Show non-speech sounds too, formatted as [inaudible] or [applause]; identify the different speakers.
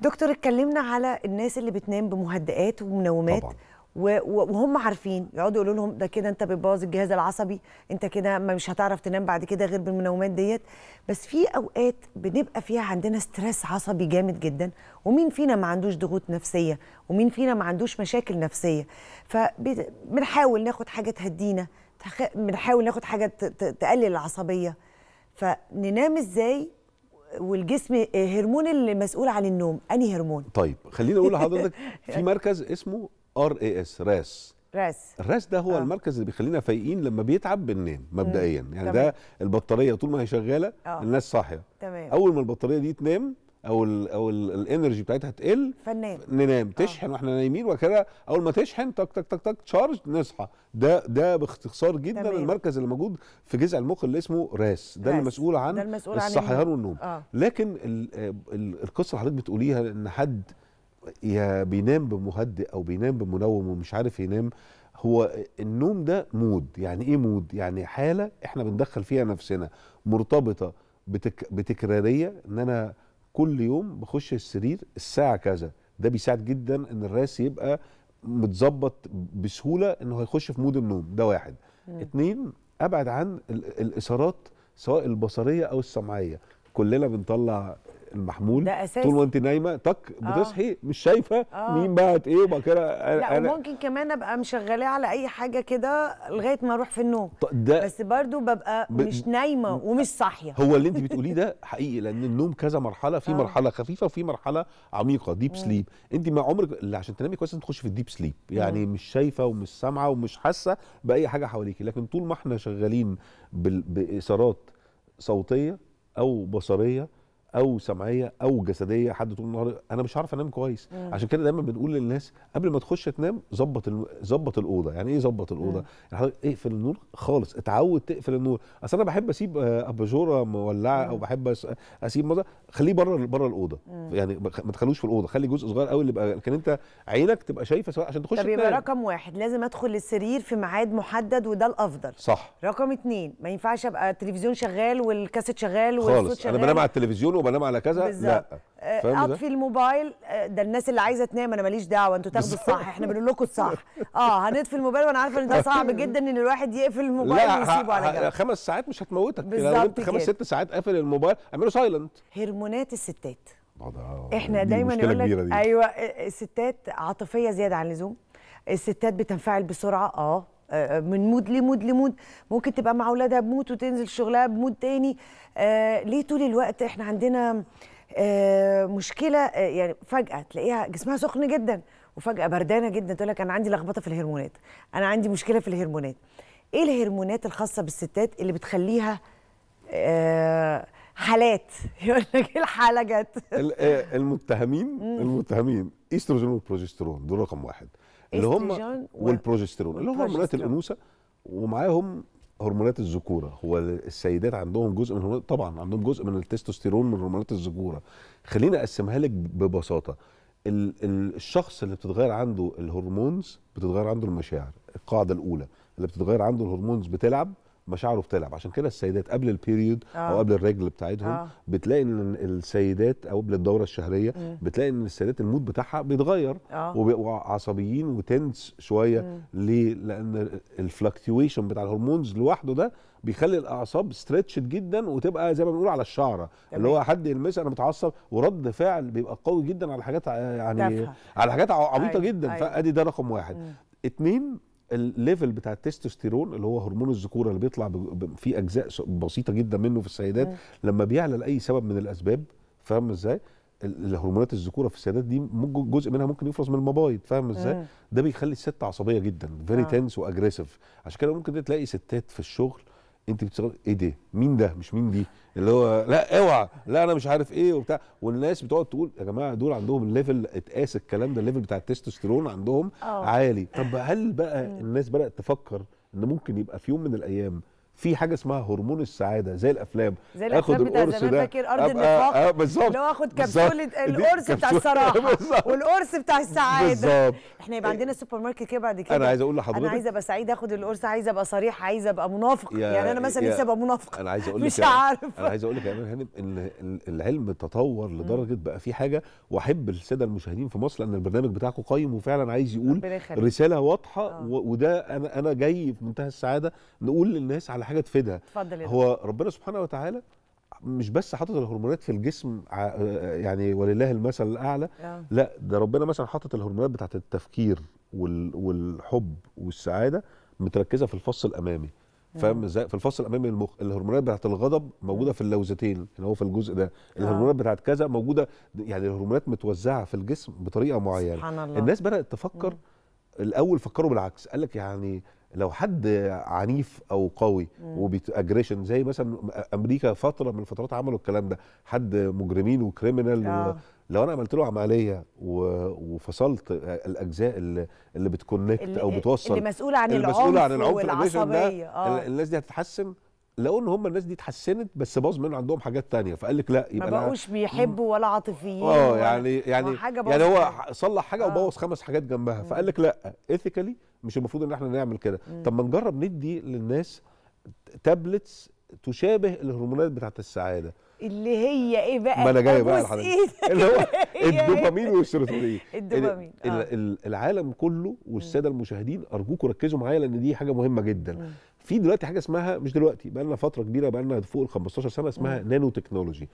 Speaker 1: دكتور اتكلمنا على الناس اللي بتنام بمهدئات ومنومات طبعا. وهم عارفين يقعدوا يقولوا لهم ده كده انت بتبوظ الجهاز العصبي انت كده مش هتعرف تنام بعد كده غير بالمنومات ديت بس في اوقات بنبقى فيها عندنا ستريس عصبي جامد جدا ومين فينا ما عندوش ضغوط نفسيه ومين فينا ما عندوش مشاكل نفسيه فبنحاول ناخد حاجه تهدينا بنحاول ناخد حاجه تقلل العصبيه فننام ازاي والجسم آه، هرمون اللي مسؤول عن النوم انهي هرمون
Speaker 2: طيب خليني اقول لحضرتك [laughs] في مركز اسمه ار اي اس راس راس الراس ده هو آه. المركز اللي بيخلينا فايقين لما بيتعب بننام مبدئيا يعني تمام. ده البطاريه طول ما هي شغاله آه. الناس صاحيه تمام. اول ما البطاريه دي تنام او الـ او الانرجي بتاعتها تقل فننام ننام آه. تشحن آه. واحنا نايمين وكده اول ما تشحن تك تك تك تك تشارج نصحى ده ده باختصار جدا تمام. المركز اللي موجود في جزء المخ اللي اسمه راس ده راس. اللي مسؤول عن الصحيان والنوم آه. لكن ال ال القصه اللي حضرتك بتقوليها ان حد يا بينام بمهدئ او بينام بمنوم ومش عارف ينام هو النوم ده مود يعني ايه مود يعني حاله احنا بندخل فيها نفسنا مرتبطه بتك بتكراريه ان انا كل يوم بخش السرير الساعه كذا ده بيساعد جدا ان الراس يبقى متظبط بسهوله انه هيخش في مود النوم ده واحد مم. اتنين ابعد عن الاثارات سواء البصريه او السمعيه كلنا بنطلع المحمول ده اساسي طول ما انت نايمه تك آه. بتصحي آه. مش شايفه آه. مين بعت ايه وبعد كده لا أنا وممكن
Speaker 1: كمان ابقى مشغلاه على اي حاجه كده لغايه ما اروح في النوم ده بس برضو ببقى ب... مش نايمه ومش صاحيه هو اللي
Speaker 2: انت بتقوليه ده حقيقي لان النوم كذا مرحله في آه. مرحله خفيفه وفي مرحله عميقه ديب سليب انت ما عمرك اللي عشان تنامي كويس تخش في الديب سليب يعني مم. مش شايفه ومش سامعه ومش حاسه باي حاجه حواليكي لكن طول ما احنا شغالين بال... باثارات صوتيه او بصريه او سمعيه او جسديه حد طول النهار انا مش عارف انام كويس مم. عشان كده دايما بنقول للناس قبل ما تخش تنام ظبط ظبط ال... الاوضه يعني ايه ظبط الاوضه يعني حضرتك اقفل النور خالص اتعود تقفل النور اصل انا بحب اسيب اباجوره مولعه او بحب اسيب مظلة خليه بره بره الاوضه مم. يعني ما تخلوش في الاوضه خلي جزء صغير قوي اللي يبقى لكن انت عينك تبقى شايفه سواء عشان تخش طب يبقى رقم
Speaker 1: واحد لازم ادخل السرير في ميعاد محدد وده الافضل صح رقم اتنين ما ينفعش ابقى التلفزيون شغال والكاسيت شغال والصوت شغال خالص انا بنام على
Speaker 2: التلفزيون وبنام على كذا بالزبط. لا اطفي آه،
Speaker 1: الموبايل آه، ده الناس اللي عايزه تنام انا ماليش دعوه انتوا تاخدوا الصح احنا بنقول لكم الصح اه هنطفي الموبايل وانا عارفه ان ده صعب [laughs] جدا ان الواحد يقفل الموبايل ويسيبه على جنب
Speaker 2: خمس ساعات مش هتموتك لو انت خمس ست ساعات قافل الموبايل اعمله سايلنت هرمونات الستات
Speaker 1: احنا دايما يقول لك ايوه آه، الستات عاطفيه زياده عن اللزوم الستات بتنفعل بسرعه اه من مود لمود لمود ممكن تبقى مع اولادها بمود وتنزل شغلها بمود تاني آه ليه طول الوقت احنا عندنا آه آه، مشكله آه، يعني فجاه تلاقيها جسمها سخن جدا وفجاه بردانه جدا تقول لك انا عندي لخبطه في الهرمونات انا عندي مشكله في الهرمونات ايه الهرمونات الخاصه بالستات اللي بتخليها آه، حالات [laughs] يقول لك ايه الحاله جت
Speaker 2: المتهمين المتهمين ايستروجين والبروجسترون دول رقم واحد اللي هم والبروجسترون اللي هم هرمونات الانوثه ومعاهم هرمونات الذكوره هو السيدات عندهم جزء من هرمونات طبعا عندهم جزء من التستوستيرون من هرمونات الذكوره خليني اقسمها لك ببساطه ال ال الشخص اللي بتتغير عنده الهرمونز بتتغير عنده المشاعر القاعده الاولى اللي بتتغير عنده الهرمونز بتلعب مشاعره بتلعب عشان كده السيدات قبل البيريود آه. او قبل الرجل بتاعتهم آه. بتلاقي ان السيدات او قبل الدوره الشهريه م. بتلاقي ان السيدات المود بتاعها بيتغير آه. وبيبقوا عصبيين وتنس شويه ليه لان الفلكتويشن بتاع الهرمونز لوحده ده بيخلي الاعصاب ستريتشد جدا وتبقى زي ما بنقول على الشعره اللي هو حد يلمسها انا متعصب ورد فعل بيبقى قوي جدا على حاجات يعني دفع. على حاجات عبيطه أيوة، جدا أيوة. فادي ده رقم واحد اثنين اتنين الليفل بتاع التستوستيرون اللي هو هرمون الذكوره اللي بيطلع في اجزاء بسيطه جدا منه في السيدات لما بيعلى لاي سبب من الاسباب فاهم ازاي؟ الهرمونات الذكوره في السيدات دي جزء منها ممكن يفرز من المبايض فاهم ازاي؟ ده بيخلي الست عصبيه جدا فيري تنس واجريسيف عشان كده ممكن تلاقي ستات في الشغل انت بتشتغل ايه ده مين ده مش مين دي اللي هو لا اوعى لا انا مش عارف ايه وبتاع والناس بتقعد تقول يا جماعه دول عندهم الليفل اتقاس الكلام ده الليفل بتاع التستوستيرون عندهم أوه. عالي طب [laughs] هل بقى الناس بدات تفكر ان ممكن يبقى في يوم من الايام في حاجه اسمها هرمون السعاده زي الافلام زي الافلام اخد بتاع القرص ده فاكر ارض النفاق آه، بالظبط اللي هو اخد كبسوله القرص بتاع الصراحه [laughs]
Speaker 1: والقرص بتاع السعاده بالظبط احنا يبقى عندنا السوبر ماركت كده بعد كده انا عايز اقول لحضرتك انا عايز ابقى سعيد اخد القرص عايز ابقى صريح عايز ابقى منافق يعني انا مثلا لسه ابقى منافق
Speaker 2: انا عايز اقول لك مش عارف انا عايز اقول لك يا هانم ان العلم تطور لدرجه بقى في حاجه واحب الساده المشاهدين في مصر لان البرنامج بتاعكم قيم وفعلا عايز يقول رساله واضحه آه. وده انا انا جاي في منتهى السعاده نقول للناس على حاجه تفيدها اتفضل هو ربنا سبحانه وتعالى مش بس حاطط الهرمونات في الجسم يعني ولله المثل الاعلى أه. لا ده ربنا مثلا حاطط الهرمونات بتاعت التفكير والحب والسعاده متركزه في الفص الامامي آه. فاهم ازاي في الفص الامامي المخ الهرمونات بتاعت الغضب موجوده آه. في اللوزتين اللي هو في الجزء ده آه. الهرمونات بتاعت كذا موجوده يعني الهرمونات متوزعه في الجسم بطريقه معينه سبحان الله. الناس بدات تفكر الاول فكروا بالعكس قال لك يعني لو حد عنيف او قوي وبيتاجريشن زي مثلا امريكا فتره من الفترات عملوا الكلام ده حد مجرمين وكريمنال آه. لو انا عملت له عمليه وفصلت الاجزاء اللي, بتكونكت او بتوصل اللي مسؤوله عن العنف عن العنف والعصبيه آه. الناس دي هتتحسن لقوا ان هم الناس دي اتحسنت بس باظ من عندهم حاجات تانية فقال لك لا يبقى ما بقوش
Speaker 1: بيحبوا ولا عاطفيين اه يعني يعني يعني هو
Speaker 2: صلح حاجه آه. وبوظ خمس حاجات جنبها فقال لك لا ايثيكالي مش المفروض ان احنا نعمل كده طب ما نجرب ندي للناس تابلتس تشابه الهرمونات بتاعه السعاده
Speaker 1: اللي هي ايه بقى ما انا جاي بقى لحضرتك [laughs] اللي هو [laughs] الدوبامين
Speaker 2: والسيروتونين [laughs] الدوبامين آه. العالم كله والساده المشاهدين ارجوكم ركزوا معايا لان دي حاجه مهمه جدا في دلوقتي حاجه اسمها مش دلوقتي بقى لنا فتره كبيره بقى لنا فوق ال 15 سنه اسمها نانو تكنولوجي